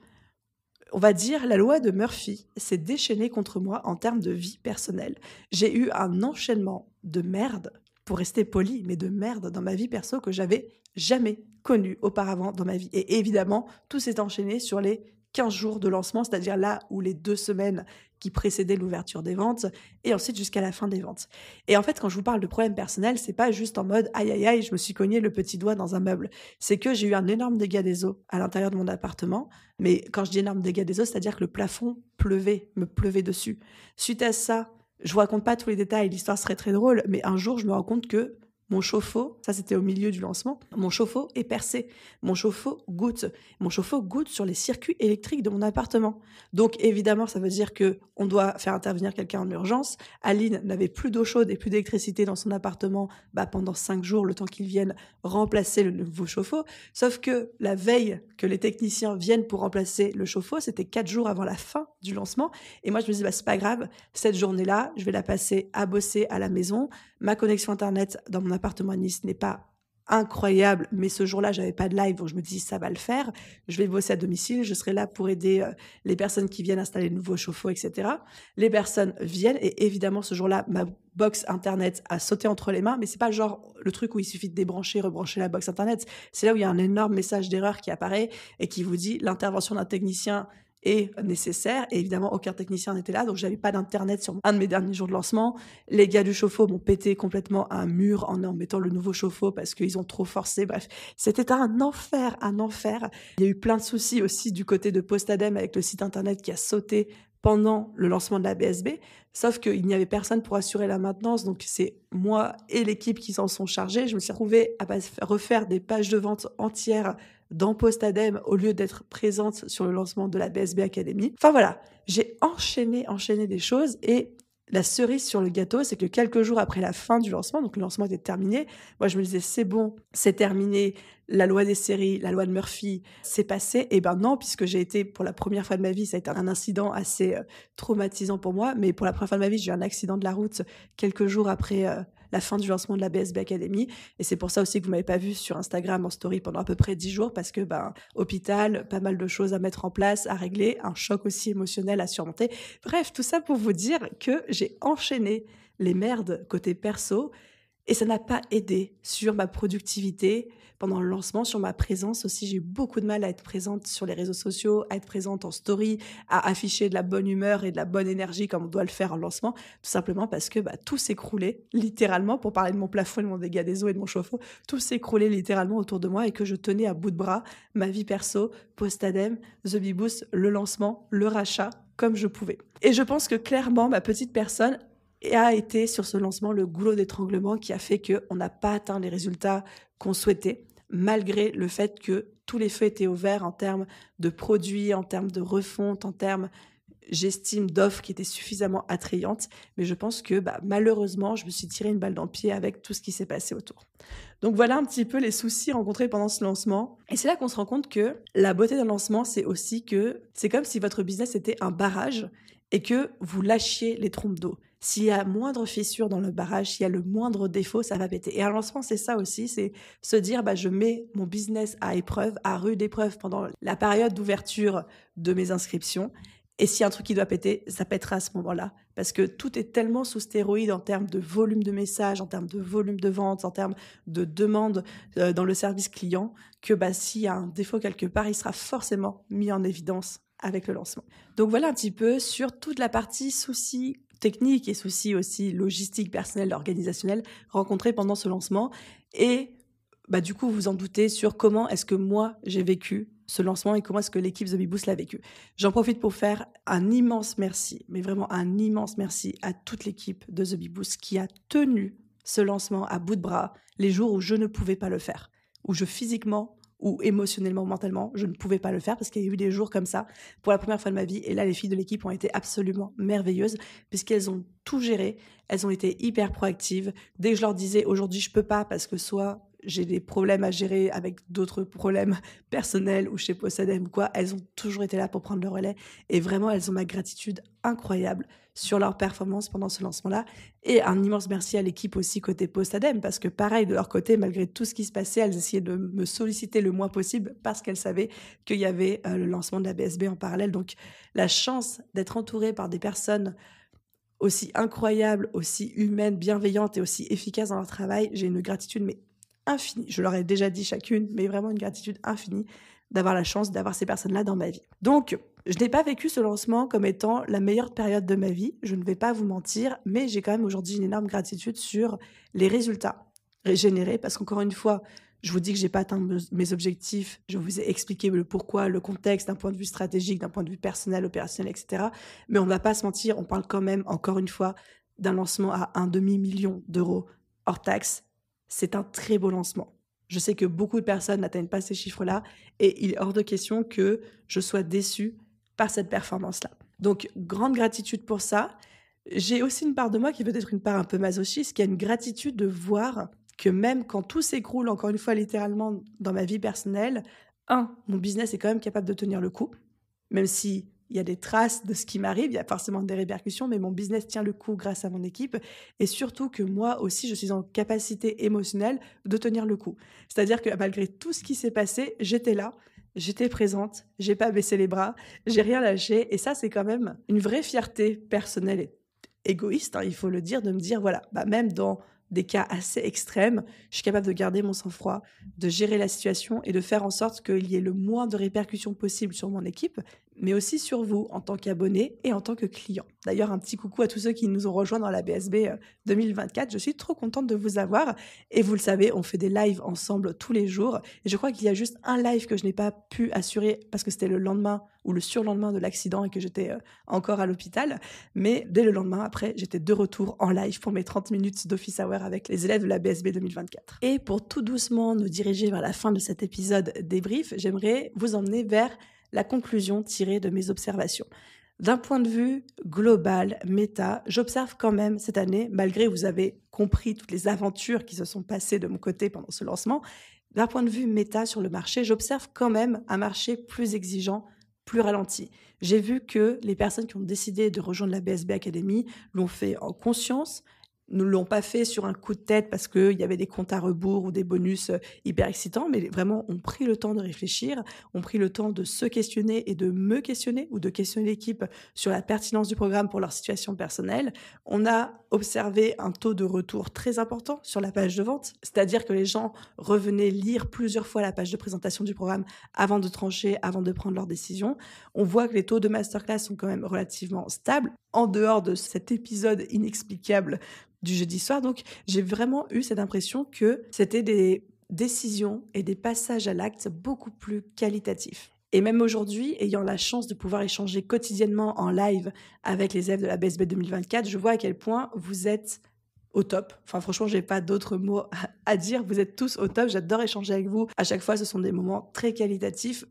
on va dire, la loi de Murphy s'est déchaînée contre moi en termes de vie personnelle. J'ai eu un enchaînement de merde, pour rester poli, mais de merde dans ma vie perso que j'avais jamais connu auparavant dans ma vie. Et évidemment, tout s'est enchaîné sur les 15 jours de lancement, c'est-à-dire là où les deux semaines qui précédait l'ouverture des ventes et ensuite jusqu'à la fin des ventes. Et en fait, quand je vous parle de problème personnel, c'est pas juste en mode aïe aïe aïe, je me suis cogné le petit doigt dans un meuble. C'est que j'ai eu un énorme dégât des eaux à l'intérieur de mon appartement. Mais quand je dis énorme dégât des eaux, c'est-à-dire que le plafond pleuvait, me pleuvait dessus. Suite à ça, je vous raconte pas tous les détails, l'histoire serait très drôle, mais un jour, je me rends compte que mon chauffe-eau, ça c'était au milieu du lancement, mon chauffe-eau est percé. Mon chauffe-eau goutte. Mon chauffe-eau goutte sur les circuits électriques de mon appartement. Donc évidemment, ça veut dire que on doit faire intervenir quelqu'un en urgence. Aline n'avait plus d'eau chaude et plus d'électricité dans son appartement bah, pendant cinq jours, le temps qu'ils viennent remplacer le nouveau chauffe-eau. Sauf que la veille que les techniciens viennent pour remplacer le chauffe-eau, c'était quatre jours avant la fin du lancement. Et moi, je me dis, bah, c'est pas grave, cette journée-là, je vais la passer à bosser à la maison. Ma connexion Internet dans mon appartement à Nice n'est pas incroyable, mais ce jour-là, j'avais pas de live, donc je me dis, ça va le faire. Je vais bosser à domicile, je serai là pour aider euh, les personnes qui viennent installer de nouveaux chauffe-eau, etc. Les personnes viennent, et évidemment, ce jour-là, ma box Internet a sauté entre les mains, mais c'est pas genre le truc où il suffit de débrancher, rebrancher la box Internet. C'est là où il y a un énorme message d'erreur qui apparaît et qui vous dit, l'intervention d'un technicien et nécessaire. Et évidemment, aucun technicien n'était là, donc j'avais pas d'internet sur un de mes derniers jours de lancement. Les gars du chauffe-eau m'ont pété complètement un mur en, en mettant le nouveau chauffe-eau parce qu'ils ont trop forcé. Bref, c'était un enfer, un enfer. Il y a eu plein de soucis aussi du côté de Postadem avec le site internet qui a sauté pendant le lancement de la BSB, sauf qu'il n'y avait personne pour assurer la maintenance, donc c'est moi et l'équipe qui s'en sont chargés. Je me suis retrouvée à refaire des pages de vente entières dans Postadem au lieu d'être présente sur le lancement de la BSB Academy. Enfin voilà, j'ai enchaîné, enchaîné des choses et la cerise sur le gâteau, c'est que quelques jours après la fin du lancement, donc le lancement était terminé, moi je me disais c'est bon, c'est terminé, la loi des séries, la loi de Murphy, c'est passé. Et ben non, puisque j'ai été pour la première fois de ma vie, ça a été un incident assez euh, traumatisant pour moi, mais pour la première fois de ma vie, j'ai eu un accident de la route quelques jours après euh, la fin du lancement de la BSB Academy. Et c'est pour ça aussi que vous m'avez pas vu sur Instagram en story pendant à peu près 10 jours parce que, ben, hôpital, pas mal de choses à mettre en place, à régler, un choc aussi émotionnel à surmonter. Bref, tout ça pour vous dire que j'ai enchaîné les merdes côté perso et ça n'a pas aidé sur ma productivité pendant le lancement, sur ma présence aussi. J'ai eu beaucoup de mal à être présente sur les réseaux sociaux, à être présente en story, à afficher de la bonne humeur et de la bonne énergie comme on doit le faire en lancement, tout simplement parce que bah, tout s'écroulait littéralement, pour parler de mon plafond, de mon dégât des eaux et de mon chauffe-eau, tout s'écroulait littéralement autour de moi et que je tenais à bout de bras ma vie perso, post-ADEME, The Beboost, le lancement, le rachat, comme je pouvais. Et je pense que clairement, ma petite personne et a été sur ce lancement le goulot d'étranglement qui a fait qu'on n'a pas atteint les résultats qu'on souhaitait, malgré le fait que tous les feux étaient ouverts en termes de produits, en termes de refonte, en termes, j'estime, d'offres qui étaient suffisamment attrayantes. Mais je pense que bah, malheureusement, je me suis tiré une balle dans le pied avec tout ce qui s'est passé autour. Donc voilà un petit peu les soucis rencontrés pendant ce lancement. Et c'est là qu'on se rend compte que la beauté d'un lancement, c'est aussi que c'est comme si votre business était un barrage et que vous lâchiez les trompes d'eau. S'il y a moindre fissure dans le barrage, s'il y a le moindre défaut, ça va péter. Et un lancement, c'est ça aussi, c'est se dire, bah, je mets mon business à épreuve, à rude épreuve pendant la période d'ouverture de mes inscriptions. Et s'il y a un truc qui doit péter, ça pètera à ce moment-là. Parce que tout est tellement sous stéroïde en termes de volume de messages, en termes de volume de ventes, en termes de demandes euh, dans le service client, que bah, s'il y a un défaut quelque part, il sera forcément mis en évidence avec le lancement. Donc voilà un petit peu sur toute la partie souci, techniques et soucis aussi logistiques, personnels, organisationnels rencontrés pendant ce lancement. Et bah, du coup, vous en doutez sur comment est-ce que moi, j'ai vécu ce lancement et comment est-ce que l'équipe The Boost l'a vécu. J'en profite pour faire un immense merci, mais vraiment un immense merci à toute l'équipe de The qui a tenu ce lancement à bout de bras les jours où je ne pouvais pas le faire, où je physiquement ou émotionnellement mentalement, je ne pouvais pas le faire parce qu'il y a eu des jours comme ça pour la première fois de ma vie. Et là, les filles de l'équipe ont été absolument merveilleuses puisqu'elles ont tout géré. Elles ont été hyper proactives. Dès que je leur disais aujourd'hui, je peux pas parce que soit j'ai des problèmes à gérer avec d'autres problèmes [laughs] personnels ou chez Posadem ou quoi, elles ont toujours été là pour prendre le relais. Et vraiment, elles ont ma gratitude incroyable sur leur performance pendant ce lancement-là. Et un immense merci à l'équipe aussi côté Postadem parce que pareil, de leur côté, malgré tout ce qui se passait, elles essayaient de me solliciter le moins possible parce qu'elles savaient qu'il y avait euh, le lancement de la BSB en parallèle. Donc, la chance d'être entourée par des personnes aussi incroyables, aussi humaines, bienveillantes et aussi efficaces dans leur travail, j'ai une gratitude mais infinie. Je leur ai déjà dit chacune, mais vraiment une gratitude infinie d'avoir la chance d'avoir ces personnes-là dans ma vie. Donc, je n'ai pas vécu ce lancement comme étant la meilleure période de ma vie, je ne vais pas vous mentir, mais j'ai quand même aujourd'hui une énorme gratitude sur les résultats régénérés, parce qu'encore une fois, je vous dis que j'ai pas atteint mes objectifs, je vous ai expliqué le pourquoi, le contexte d'un point de vue stratégique, d'un point de vue personnel, opérationnel, etc. Mais on ne va pas se mentir, on parle quand même, encore une fois, d'un lancement à un demi-million d'euros hors taxe c'est un très beau lancement. Je sais que beaucoup de personnes n'atteignent pas ces chiffres-là et il est hors de question que je sois déçue par cette performance-là. Donc, grande gratitude pour ça. J'ai aussi une part de moi qui veut peut-être une part un peu masochiste, qui a une gratitude de voir que même quand tout s'écroule, encore une fois littéralement dans ma vie personnelle, un, mon business est quand même capable de tenir le coup, même si il y a des traces de ce qui m'arrive, il y a forcément des répercussions, mais mon business tient le coup grâce à mon équipe et surtout que moi aussi, je suis en capacité émotionnelle de tenir le coup. C'est-à-dire que malgré tout ce qui s'est passé, j'étais là, j'étais présente, j'ai pas baissé les bras, j'ai rien lâché et ça, c'est quand même une vraie fierté personnelle et égoïste, hein, il faut le dire, de me dire, voilà, bah, même dans des cas assez extrêmes, je suis capable de garder mon sang-froid, de gérer la situation et de faire en sorte qu'il y ait le moins de répercussions possibles sur mon équipe, mais aussi sur vous en tant qu'abonné et en tant que client. D'ailleurs, un petit coucou à tous ceux qui nous ont rejoints dans la BSB 2024. Euh, je suis trop contente de vous avoir. Et vous le savez, on fait des lives ensemble tous les jours. Et je crois qu'il y a juste un live que je n'ai pas pu assurer parce que c'était le lendemain ou le surlendemain de l'accident et que j'étais euh, encore à l'hôpital. Mais dès le lendemain, après, j'étais de retour en live pour mes 30 minutes d'office hour avec les élèves de la BSB 2024. Et pour tout doucement nous diriger vers la fin de cet épisode débrief, j'aimerais vous emmener vers la conclusion tirée de mes observations. D'un point de vue global, méta, j'observe quand même cette année, malgré vous avez compris toutes les aventures qui se sont passées de mon côté pendant ce lancement, d'un point de vue méta sur le marché, j'observe quand même un marché plus exigeant, plus ralenti. J'ai vu que les personnes qui ont décidé de rejoindre la BSB Academy l'ont fait en conscience, ne l'ont pas fait sur un coup de tête parce qu'il y avait des comptes à rebours ou des bonus euh, hyper excitants, mais vraiment ont pris le temps de réfléchir, ont pris le temps de se questionner et de me questionner ou de questionner l'équipe sur la pertinence du programme pour leur situation personnelle. On a observé un taux de retour très important sur la page de vente, c'est-à-dire que les gens revenaient lire plusieurs fois la page de présentation du programme avant de trancher, avant de prendre leur décision. On voit que les taux de masterclass sont quand même relativement stables en dehors de cet épisode inexplicable du jeudi soir. Donc, j'ai vraiment eu cette impression que c'était des décisions et des passages à l'acte beaucoup plus qualitatifs. Et même aujourd'hui, ayant la chance de pouvoir échanger quotidiennement en live avec les élèves de la BSB 2024, je vois à quel point vous êtes au top. Enfin, franchement, j'ai pas d'autres mots à dire. Vous êtes tous au top. J'adore échanger avec vous. À chaque fois, ce sont des moments très qualitatifs.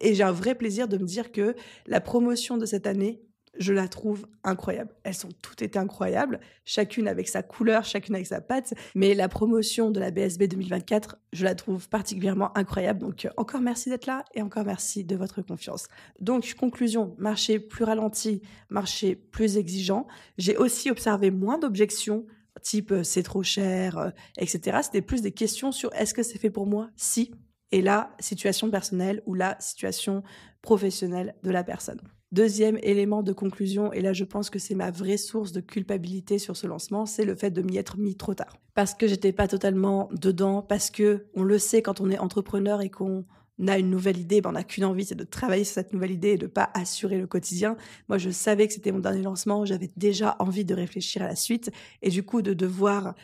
Et j'ai un vrai plaisir de me dire que la promotion de cette année je la trouve incroyable. Elles sont toutes été incroyables, chacune avec sa couleur, chacune avec sa patte. Mais la promotion de la BSB 2024, je la trouve particulièrement incroyable. Donc euh, encore merci d'être là et encore merci de votre confiance. Donc conclusion, marché plus ralenti, marché plus exigeant. J'ai aussi observé moins d'objections type euh, c'est trop cher, euh, etc. C'était plus des questions sur est-ce que c'est fait pour moi Si. Et la situation personnelle ou la situation professionnelle de la personne. Deuxième élément de conclusion, et là je pense que c'est ma vraie source de culpabilité sur ce lancement, c'est le fait de m'y être mis trop tard. Parce que j'étais pas totalement dedans, parce que on le sait quand on est entrepreneur et qu'on a une nouvelle idée, ben on n'a qu'une envie, c'est de travailler sur cette nouvelle idée et de ne pas assurer le quotidien. Moi, je savais que c'était mon dernier lancement, j'avais déjà envie de réfléchir à la suite et du coup de devoir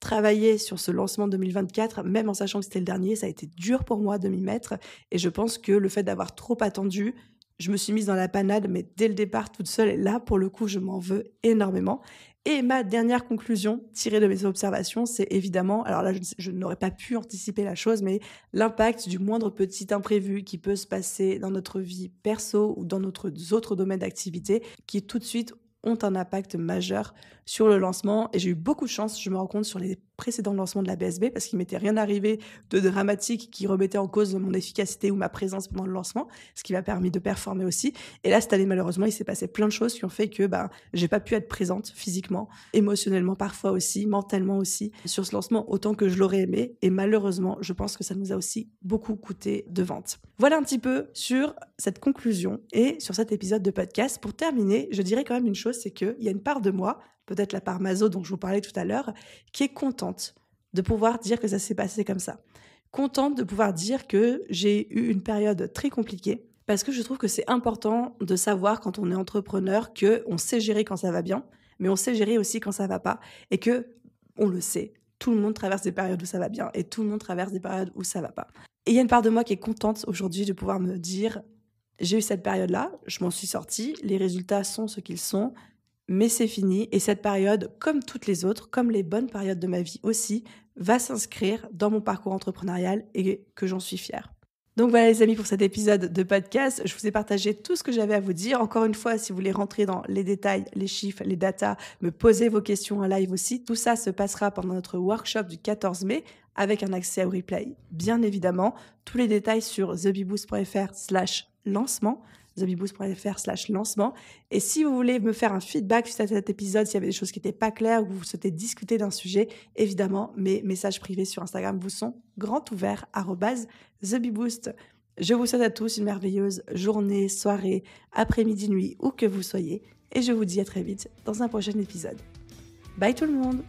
travailler sur ce lancement 2024, même en sachant que c'était le dernier, ça a été dur pour moi de m'y mettre et je pense que le fait d'avoir trop attendu je me suis mise dans la panade, mais dès le départ toute seule. Et là, pour le coup, je m'en veux énormément. Et ma dernière conclusion tirée de mes observations, c'est évidemment, alors là, je, n'aurais pas pu anticiper la chose, mais l'impact du moindre petit imprévu qui peut se passer dans notre vie perso ou dans notre, nos autres domaines d'activité, qui tout de suite ont un impact majeur sur le lancement. Et j'ai eu beaucoup de chance, je me rends compte, sur les précédent lancement de la BSB parce qu'il m'était rien arrivé de dramatique qui remettait en cause mon efficacité ou ma présence pendant le lancement, ce qui m'a permis de performer aussi. Et là, cette année, malheureusement, il s'est passé plein de choses qui ont fait que ben, j'ai pas pu être présente physiquement, émotionnellement parfois aussi, mentalement aussi, sur ce lancement autant que je l'aurais aimé. Et malheureusement, je pense que ça nous a aussi beaucoup coûté de vente. Voilà un petit peu sur cette conclusion et sur cet épisode de podcast. Pour terminer, je dirais quand même une chose, c'est qu'il y a une part de moi, peut-être la parmaso dont je vous parlais tout à l'heure, qui est contente de pouvoir dire que ça s'est passé comme ça. Contente de pouvoir dire que j'ai eu une période très compliquée parce que je trouve que c'est important de savoir quand on est entrepreneur que on sait gérer quand ça va bien, mais on sait gérer aussi quand ça va pas et que on le sait. Tout le monde traverse des périodes où ça va bien et tout le monde traverse des périodes où ça va pas. Et il y a une part de moi qui est contente aujourd'hui de pouvoir me dire j'ai eu cette période-là, je m'en suis sortie, les résultats sont ce qu'ils sont, mais c'est fini et cette période, comme toutes les autres, comme les bonnes périodes de ma vie aussi, va s'inscrire dans mon parcours entrepreneurial et que j'en suis fière. Donc voilà les amis pour cet épisode de podcast, je vous ai partagé tout ce que j'avais à vous dire. Encore une fois, si vous voulez rentrer dans les détails, les chiffres, les datas, me poser vos questions en live aussi, tout ça se passera pendant notre workshop du 14 mai avec un accès au replay, bien évidemment. Tous les détails sur thebiboost.fr slash lancement thebiboost.fr slash lancement. Et si vous voulez me faire un feedback suite à cet épisode, s'il y avait des choses qui n'étaient pas claires ou que vous souhaitez discuter d'un sujet, évidemment, mes messages privés sur Instagram vous sont grand ouverts, thebiboost. Je vous souhaite à tous une merveilleuse journée, soirée, après-midi, nuit, où que vous soyez. Et je vous dis à très vite dans un prochain épisode. Bye tout le monde